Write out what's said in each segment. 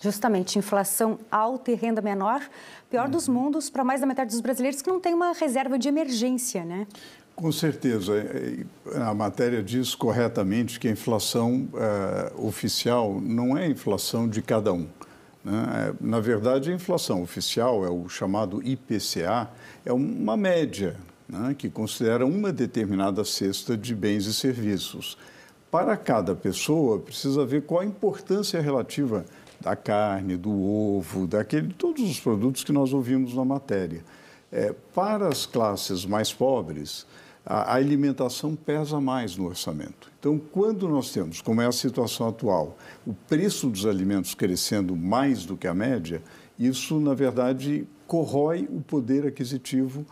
Justamente, inflação alta e renda menor, pior dos uhum. mundos para mais da metade dos brasileiros que não tem uma reserva de emergência, né? Com certeza. É, é, a matéria diz corretamente que a inflação uh, oficial não é a inflação de cada um. Né? Na verdade, a inflação oficial, é o chamado IPCA, é uma média né, que considera uma determinada cesta de bens e serviços. Para cada pessoa, precisa ver qual a importância relativa da carne, do ovo, daquele, todos os produtos que nós ouvimos na matéria. É, para as classes mais pobres, a, a alimentação pesa mais no orçamento. Então, quando nós temos, como é a situação atual, o preço dos alimentos crescendo mais do que a média, isso, na verdade, corrói o poder aquisitivo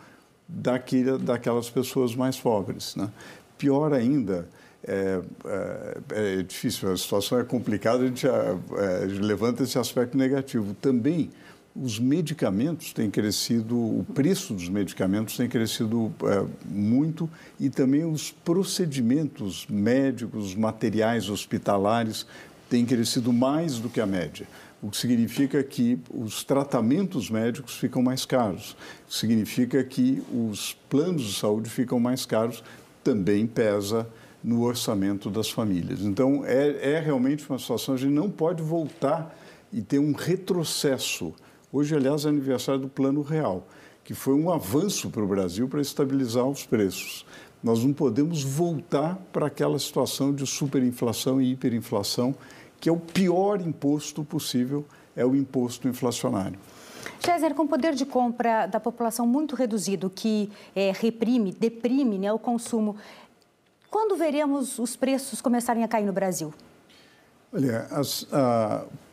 daquele, daquelas pessoas mais pobres. Né? Pior ainda, é, é, é, difícil, a situação é complicada, a gente é, é, levanta esse aspecto negativo. Também os medicamentos têm crescido, o preço dos medicamentos tem crescido é, muito e também os procedimentos médicos, materiais hospitalares têm crescido mais do que a média o que significa que os tratamentos médicos ficam mais caros, significa que os planos de saúde ficam mais caros, também pesa no orçamento das famílias. Então, é, é realmente uma situação, a gente não pode voltar e ter um retrocesso. Hoje, aliás, é aniversário do Plano Real, que foi um avanço para o Brasil para estabilizar os preços. Nós não podemos voltar para aquela situação de superinflação e hiperinflação, que é o pior imposto possível, é o imposto inflacionário. César, com o poder de compra da população muito reduzido, que é, reprime, deprime né, o consumo, quando veremos os preços começarem a cair no Brasil? Olha, as,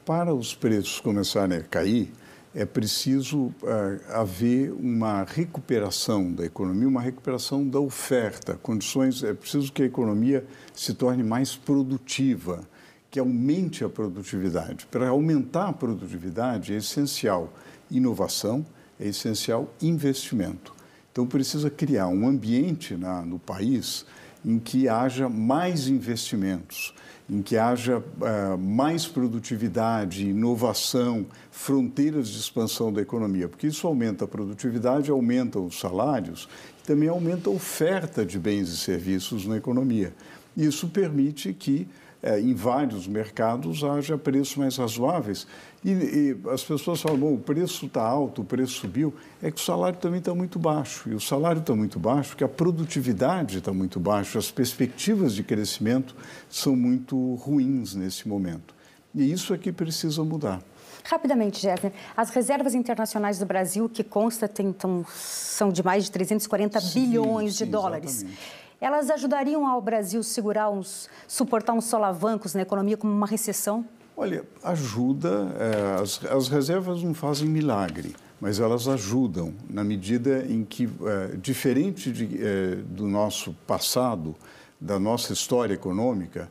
para os preços começarem a cair, é preciso é, haver uma recuperação da economia, uma recuperação da oferta, condições. É preciso que a economia se torne mais produtiva, que aumente a produtividade. Para aumentar a produtividade é essencial inovação, é essencial investimento. Então precisa criar um ambiente na, no país em que haja mais investimentos, em que haja uh, mais produtividade, inovação, fronteiras de expansão da economia, porque isso aumenta a produtividade, aumenta os salários e também aumenta a oferta de bens e serviços na economia. Isso permite que é, em vários mercados haja preços mais razoáveis. E, e as pessoas falam, o preço está alto, o preço subiu, é que o salário também está muito baixo. E o salário está muito baixo porque a produtividade está muito baixa, as perspectivas de crescimento são muito ruins nesse momento. E isso é que precisa mudar. Rapidamente, Jéssica, as reservas internacionais do Brasil, que consta, tem, então, são de mais de 340 sim, bilhões de sim, dólares. Exatamente elas ajudariam ao Brasil segurar uns, suportar uns solavancos na economia como uma recessão? Olha, ajuda. É, as, as reservas não fazem milagre mas elas ajudam na medida em que, é, diferente de, é, do nosso passado, da nossa história econômica,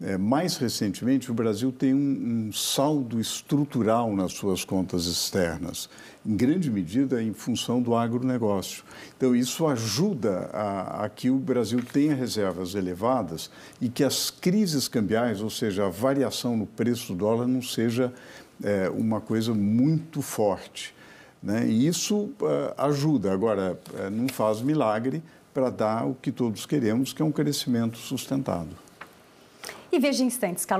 é, mais recentemente, o Brasil tem um, um, saldo estrutural nas suas contas externas, em grande medida em função do agronegócio. Então, isso ajuda a, a que o Brasil tenha reservas elevadas e que as crises cambiais, ou seja, a variação no preço do dólar, não seja é, uma coisa muito forte. Né? E isso uh, ajuda. Agora, é, não faz milagre para dar o que todos queremos, que é um crescimento sustentado e veja instantes Carlos.